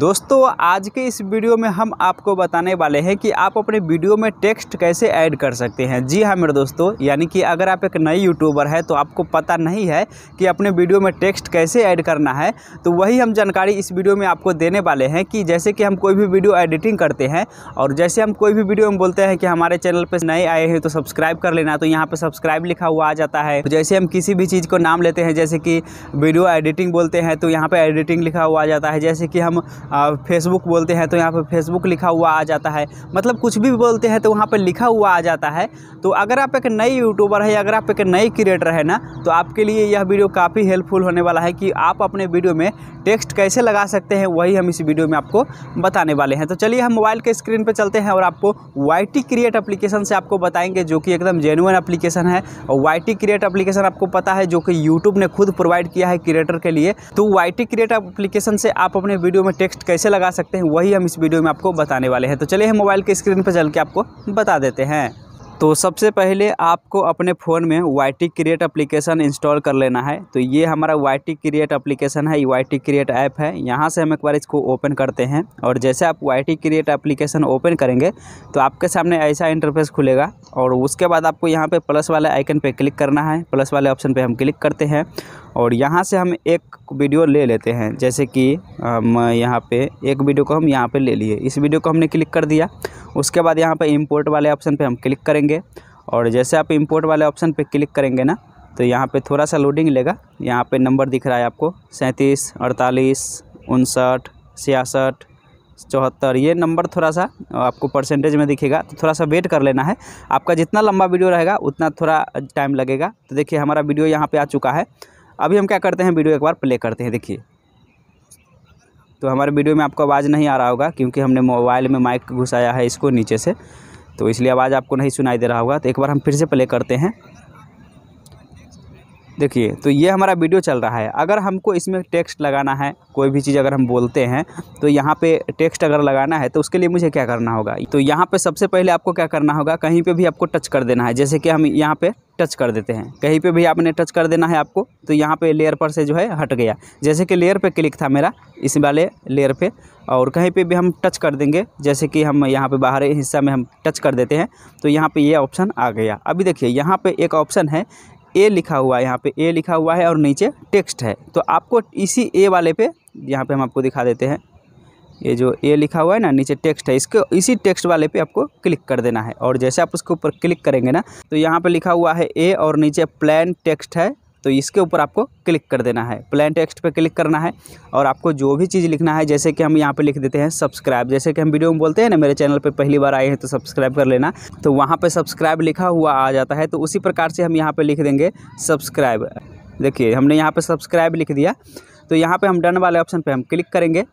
दोस्तों आज के इस वीडियो में हम आपको बताने वाले हैं कि आप अपने वीडियो में टेक्स्ट कैसे ऐड कर सकते हैं जी हाँ मेरे दोस्तों यानी कि अगर आप एक नए यूट्यूबर है तो आपको पता नहीं है कि अपने वीडियो में टेक्स्ट कैसे ऐड करना है तो वही हम जानकारी इस वीडियो में आपको देने वाले हैं कि जैसे कि हम कोई भी वीडियो एडिटिंग करते हैं और जैसे हम कोई भी वीडियो में बोलते हैं कि हमारे चैनल पर नए आए हैं तो सब्सक्राइब कर लेना तो यहाँ पर सब्सक्राइब लिखा हुआ आ जाता है तो जैसे हम किसी भी चीज़ को नाम लेते हैं जैसे कि वीडियो एडिटिंग बोलते हैं तो यहाँ पर एडिटिंग लिखा हुआ आ जाता है जैसे कि हम फेसबुक बोलते हैं तो यहाँ पर फेसबुक लिखा हुआ आ जाता है मतलब कुछ भी बोलते हैं तो वहाँ पर लिखा हुआ आ जाता है तो अगर आप एक नए यूट्यूबर है अगर आप एक नए क्रिएटर है ना तो आपके लिए यह वीडियो काफ़ी हेल्पफुल होने वाला है कि आप अपने वीडियो में टेक्स्ट कैसे लगा सकते हैं वही हम इस वीडियो में आपको बताने वाले हैं तो चलिए हम मोबाइल के स्क्रीन पर चलते हैं और आपको वाई क्रिएट अप्लीकेशन से आपको बताएंगे जो कि एकदम जेनुअन अप्लीकेशन है और वाई क्रिएट अप्लीकेशन आपको पता है जो कि यूट्यूब ने खुद प्रोवाइड किया है क्रिएटर के लिए तो वाई क्रिएट अप्लीकेशन से आप अपने वीडियो में टेक्स्ट टेस्ट कैसे लगा सकते हैं वही हम इस वीडियो में आपको बताने वाले हैं तो चलिए हम मोबाइल के स्क्रीन पर चल के आपको बता देते हैं तो सबसे पहले आपको अपने फ़ोन में Y T create application install कर लेना है तो ये हमारा वाई टी क्रिएट अप्लीकेशन है वाई टी क्रिएट ऐप है यहाँ से हम एक बार इसको ओपन करते हैं और जैसे आप Y T create application open करेंगे तो आपके सामने ऐसा इंटरफेस खुलेगा और उसके बाद आपको यहाँ पे प्लस वाले आइकन पे क्लिक करना है प्लस वाले ऑप्शन पर हम क्लिक करते हैं और यहाँ से हम एक वीडियो ले लेते हैं जैसे कि हम यहाँ पर एक वीडियो को हम यहाँ पर ले लिए इस वीडियो को हमने क्लिक कर दिया उसके बाद यहाँ पर इम्पोर्ट वाले ऑप्शन पर हम क्लिक करेंगे और जैसे आप इम्पोर्ट वाले ऑप्शन पर क्लिक करेंगे ना तो यहाँ पे थोड़ा सा लोडिंग लेगा यहाँ पे नंबर दिख रहा है आपको सैंतीस अड़तालीस उनसठ छियासठ चौहत्तर ये नंबर थोड़ा सा आपको परसेंटेज में दिखेगा तो थोड़ा सा वेट कर लेना है आपका जितना लंबा वीडियो रहेगा उतना थोड़ा टाइम लगेगा तो देखिए हमारा वीडियो यहाँ पर आ चुका है अभी हम क्या करते हैं वीडियो एक बार प्ले करते हैं देखिए तो हमारे वीडियो में आपको आवाज़ नहीं आ रहा होगा क्योंकि हमने मोबाइल में माइक घुसाया है इसको नीचे से तो इसलिए आवाज़ आपको नहीं सुनाई दे रहा होगा तो एक बार हम फिर से प्ले करते हैं देखिए तो ये हमारा वीडियो चल रहा है अगर हमको इसमें टेक्स्ट लगाना है कोई भी चीज़ अगर हम बोलते हैं तो यहाँ पे टेक्स्ट अगर लगाना है तो उसके लिए मुझे क्या करना होगा तो यहाँ पे सबसे पहले आपको क्या करना होगा कहीं पे भी आपको टच कर देना है जैसे कि हम यहाँ पे टच कर देते हैं कहीं पे भी आपने टच कर देना है आपको तो यहाँ पे लेयर पर से जो है हट गया जैसे कि लेयर पे क्लिक था मेरा इस वाले लेयर पे और कहीं पे भी हम टच कर देंगे जैसे कि हम यहाँ पे बाहर हिस्सा में हम टच कर देते हैं तो यहाँ पे ये यह ऑप्शन आ गया अभी देखिए यहाँ पे एक ऑप्शन है ए लिखा हुआ है यहाँ पे ए लिखा हुआ है और नीचे टेक्स्ट है तो आपको इसी ए वाले पे यहाँ पे हम आपको दिखा देते हैं ये जो ए लिखा हुआ है ना नीचे टेक्स्ट है इसके इसी टेक्स्ट वाले पे आपको क्लिक कर देना है और जैसे आप उसके ऊपर क्लिक करेंगे ना तो यहाँ पे लिखा हुआ है ए और नीचे प्लान टेक्स्ट है तो इसके ऊपर आपको क्लिक कर देना है प्लान टेक्स्ट पर क्लिक करना है और आपको जो भी चीज़ लिखना है जैसे कि हम यहाँ पर लिख देते हैं सब्सक्राइब जैसे कि हम वीडियो में बोलते हैं ना मेरे चैनल पर पहली बार आए हैं तो सब्सक्राइब कर लेना तो वहाँ पर सब्सक्राइब लिखा हुआ आ जाता है तो उसी प्रकार से हम यहाँ पर लिख देंगे सब्सक्राइब देखिए हमने यहाँ पर सब्सक्राइब लिख दिया तो यहाँ पर हम डन वाले ऑप्शन पर हम क्लिक करेंगे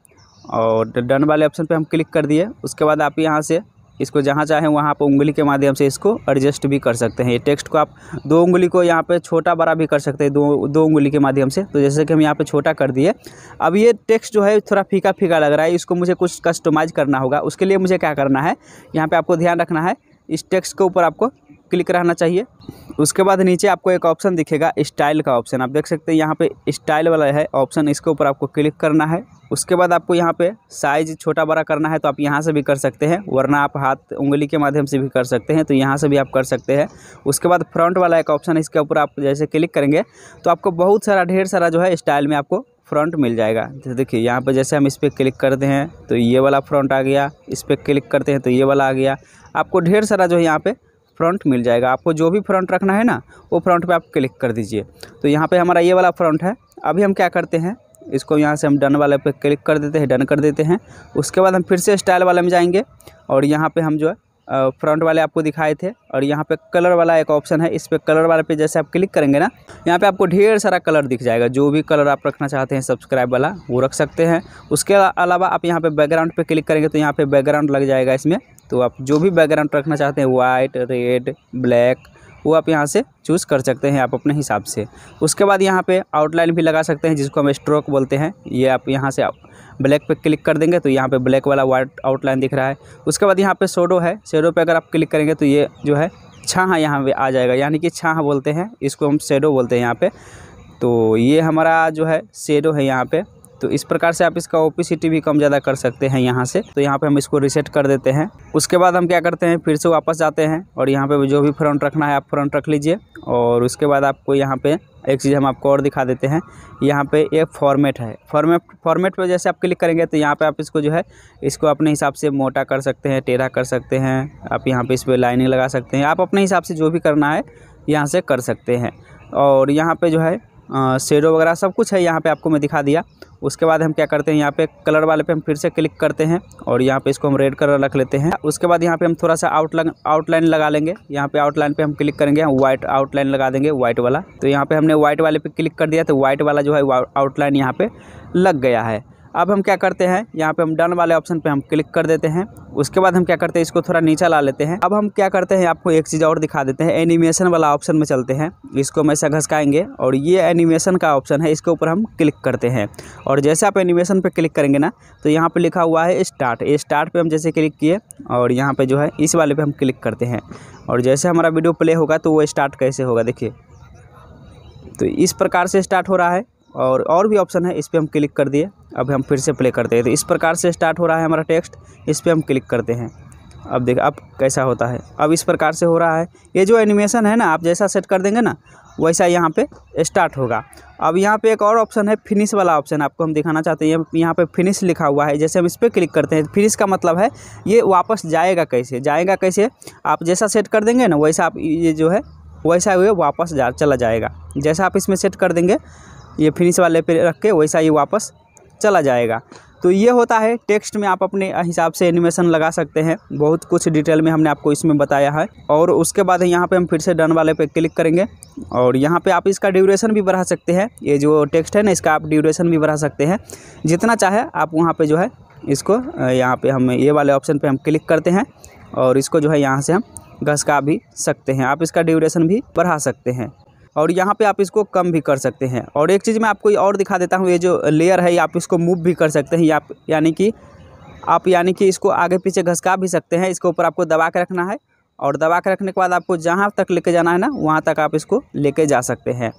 और डन वाले ऑप्शन पर हम क्लिक कर दिए उसके बाद आप यहाँ से इसको जहाँ चाहें वहाँ पर उंगली के माध्यम से इसको एडजस्ट भी कर सकते हैं ये टेक्स्ट को आप दो उंगली को यहाँ पे छोटा बड़ा भी कर सकते हैं दो दो उंगली के माध्यम से तो जैसे कि हम यहाँ पे छोटा कर दिए अब ये टेक्स्ट जो है थोड़ा फीका फीका लग रहा है इसको मुझे कुछ कस्टमाइज़ करना होगा उसके लिए मुझे क्या करना है यहाँ पर आपको ध्यान रखना है इस टेक्स्ट के ऊपर आपको क्लिक रहना चाहिए उसके बाद नीचे आपको एक ऑप्शन दिखेगा स्टाइल का ऑप्शन आप देख सकते हैं यहाँ पे स्टाइल वाला है ऑप्शन इसके ऊपर आपको क्लिक करना है उसके बाद आपको यहाँ पे साइज छोटा बड़ा करना है तो आप यहाँ से भी कर सकते हैं वरना आप हाथ उंगली के माध्यम से भी कर सकते हैं तो यहाँ से भी आप कर सकते हैं उसके बाद फ्रंट वाला एक ऑप्शन है इसके ऊपर आप जैसे क्लिक करेंगे तो आपको बहुत सारा ढेर सारा जो है स्टाइल में आपको फ्रंट मिल जाएगा तो देखिए यहाँ पर जैसे हम इस पर क्लिक करते हैं तो ये वाला फ्रंट आ गया इस पर क्लिक करते हैं तो ये वाला आ गया आपको ढेर सारा जो है यहाँ पर फ्रंट मिल जाएगा आपको जो भी फ्रंट रखना है ना वो फ्रंट पे आप क्लिक कर दीजिए तो यहाँ पे हमारा ये वाला फ्रंट है अभी हम क्या करते हैं इसको यहाँ से हम डन वाले पे क्लिक कर देते हैं डन कर देते हैं उसके बाद हम फिर से स्टाइल वाले में जाएंगे और यहाँ पे हम जो है फ्रंट वाले आपको दिखाए थे और यहाँ पे कलर वाला एक ऑप्शन है इस पर कलर वाले पे जैसे आप क्लिक करेंगे ना यहाँ पे आपको ढेर सारा कलर दिख जाएगा जो भी कलर आप रखना चाहते हैं सब्सक्राइब वाला वो रख सकते हैं उसके अलावा आप यहाँ पे बैकग्राउंड पे क्लिक करेंगे तो यहाँ पे बैकग्राउंड लग जाएगा इसमें तो आप जो भी बैकग्राउंड रखना चाहते हैं वाइट रेड ब्लैक वो आप यहाँ से चूज़ कर सकते हैं आप अपने हिसाब से उसके बाद यहाँ पर आउटलाइन भी लगा सकते हैं जिसको हम स्ट्रोक बोलते हैं ये आप यहाँ से ब्लैक पे क्लिक कर देंगे तो यहाँ पे ब्लैक वाला वाइट आउटलाइन दिख रहा है उसके बाद यहाँ पे शोडो है शेडो पे अगर आप क्लिक करेंगे तो ये जो है छाँ यहाँ पे आ जाएगा यानी कि छाँ बोलते हैं इसको हम शेडो बोलते हैं यहाँ पर तो ये हमारा जो है शेडो है यहाँ पर तो इस प्रकार से आप इसका ओपिसिटी भी कम ज़्यादा कर सकते हैं यहाँ से तो यहाँ पे हम इसको रिसेट कर देते हैं उसके बाद हम क्या करते हैं फिर से वापस जाते हैं और यहाँ पे जो भी फ्रंट रखना है आप फ्रंट रख लीजिए और उसके बाद आपको यहाँ पे एक चीज़ हम आपको और दिखा देते हैं यहाँ पे ये फॉर्मेट है फॉर्मेट फॉर्मेट पर जैसे आप क्लिक करेंगे तो यहाँ पर आप इसको जो है इसको अपने हिसाब से मोटा कर सकते हैं टेढ़ा कर सकते हैं आप यहाँ पर इस पर लाइनिंग लगा सकते हैं आप अपने हिसाब से जो भी करना है यहाँ से कर सकते हैं और यहाँ पर जो है शेडो वगैरह सब कुछ है यहाँ पे आपको मैं दिखा दिया उसके बाद हम क्या करते हैं यहाँ पे कलर वाले पे हम फिर से क्लिक करते हैं और यहाँ पे इसको हम रेड कलर रख लेते हैं उसके बाद यहाँ पे हम थोड़ा सा आउटलाइन आउटलाइन लगा लेंगे यहाँ पे आउटलाइन पे हम क्लिक करेंगे व्हाइट आउटलाइन लगा देंगे व्हाइट वाला तो यहाँ पर हमने व्हाइट वाले पर क्लिक कर दिया तो व्हाइट वाला जो है आउटलाइन यहाँ पर लग गया है अब हम क्या करते हैं यहाँ पे हम डन वाले ऑप्शन पे हम क्लिक कर देते हैं उसके बाद हम क्या करते हैं इसको थोड़ा नीचा ला लेते हैं अब हम क्या करते हैं आपको एक चीज़ और दिखा देते हैं एनिमेशन वाला ऑप्शन में चलते हैं इसको हम ऐसा घसकाएंगे और ये एनिमेशन का ऑप्शन है इसके ऊपर हम क्लिक करते हैं और जैसे आप एनिमेशन पर क्लिक करेंगे ना तो यहाँ पर लिखा हुआ है स्टार्ट स्टार्ट पर हम जैसे क्लिक किए और यहाँ पर जो है इस वाले पर हम क्लिक करते हैं और जैसे हमारा वीडियो प्ले होगा तो वो स्टार्ट कैसे होगा देखिए तो इस प्रकार से स्टार्ट हो रहा है और और भी ऑप्शन है इस पर हम क्लिक कर दिए अब हम फिर से प्ले करते हैं तो इस प्रकार से स्टार्ट हो रहा है हमारा टेक्स्ट इस पर हम क्लिक करते हैं अब देख अब कैसा होता है अब इस प्रकार से हो रहा है ये जो एनिमेशन है ना आप जैसा सेट कर देंगे ना वैसा यहाँ पे स्टार्ट होगा अब यहाँ पे एक और ऑप्शन है फिनिश वाला ऑप्शन आपको हम दिखाना चाहते हैं यहाँ पे फिनिश लिखा हुआ है जैसे हम इस पर क्लिक करते हैं फिनिश का मतलब है ये वापस जाएगा कैसे जाएगा कैसे आप जैसा सेट कर देंगे ना वैसा आप ये जो है वैसा हुए वापस जा चला जाएगा जैसा आप इसमें सेट कर देंगे ये फिनिश वाले पे रख के वैसा ही वापस चला जाएगा तो ये होता है टेक्स्ट में आप अपने हिसाब से एनिमेशन लगा सकते हैं बहुत कुछ डिटेल में हमने आपको इसमें बताया है और उसके बाद यहाँ पे हम फिर से डन वाले पे क्लिक करेंगे और यहाँ पे आप इसका ड्यूरेशन भी बढ़ा सकते हैं ये जो टेक्स्ट है ना इसका आप ड्यूरेशन भी बढ़ा सकते हैं जितना चाहे आप वहाँ पर जो है इसको यहाँ पर हम ये वाले ऑप्शन पर हम क्लिक करते हैं और इसको जो है यहाँ से हम घसका भी सकते हैं आप इसका ड्यूरेशन भी बढ़ा सकते हैं और यहाँ पे आप इसको कम भी कर सकते हैं और एक चीज़ मैं आपको और दिखा देता हूँ ये जो लेयर है आप इसको मूव भी कर सकते हैं आप यानी कि आप यानी कि इसको आगे पीछे घसका भी सकते हैं इसके ऊपर आपको दबा के रखना है और दबा के रखने के बाद आपको जहाँ तक लेके जाना है ना वहाँ तक आप इसको लेके जा सकते हैं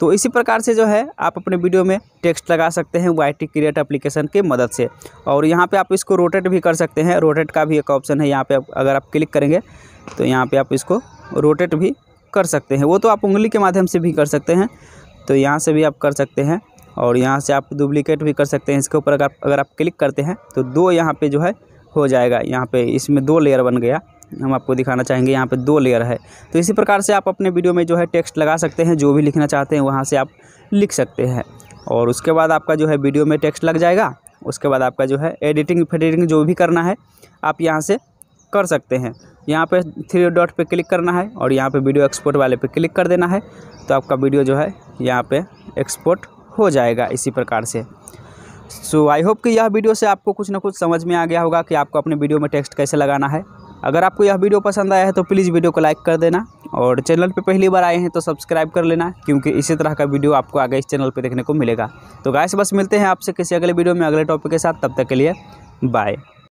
तो इसी प्रकार से जो है आप अपने वीडियो में टेक्स्ट लगा सकते हैं वाई टी क्रिएट अप्लीकेशन की मदद से और यहाँ पे आप इसको रोटेट भी कर सकते हैं रोटेट का भी एक ऑप्शन है यहाँ पे अगर आप क्लिक करेंगे तो यहाँ पे आप इसको रोटेट भी कर सकते हैं वो तो आप उंगली के माध्यम से भी कर सकते हैं तो यहाँ से भी आप कर सकते हैं और यहाँ से आप डुप्लिकेट भी कर सकते हैं इसके ऊपर अगर आप अगर आप क्लिक करते हैं तो दो यहाँ पे जो है हो जाएगा यहाँ पे इसमें दो लेयर बन गया हम आपको दिखाना चाहेंगे यहाँ पे दो लेयर है तो इसी प्रकार से आप अपने वीडियो में जो है टेक्स्ट लगा सकते हैं जो भी लिखना चाहते हैं वहाँ से आप लिख सकते हैं और उसके बाद आपका जो है वीडियो में टेक्स्ट लग जाएगा उसके बाद आपका जो है एडिटिंग फेडिटिंग जो भी करना है आप यहाँ से कर सकते हैं यहाँ पे थ्री डॉट पे क्लिक करना है और यहाँ पे वीडियो एक्सपोर्ट वाले पे क्लिक कर देना है तो आपका वीडियो जो है यहाँ पे एक्सपोर्ट हो जाएगा इसी प्रकार से सो आई होप कि यह वीडियो से आपको कुछ ना कुछ समझ में आ गया होगा कि आपको अपने वीडियो में टेक्स्ट कैसे लगाना है अगर आपको यह वीडियो पसंद आया है तो प्लीज़ वीडियो को लाइक कर देना और चैनल पर पहली बार आए हैं तो सब्सक्राइब कर लेना क्योंकि इसी तरह का वीडियो आपको आगे इस चैनल पर देखने को मिलेगा तो गाय बस मिलते हैं आपसे किसी अगले वीडियो में अगले टॉपिक के साथ तब तक के लिए बाय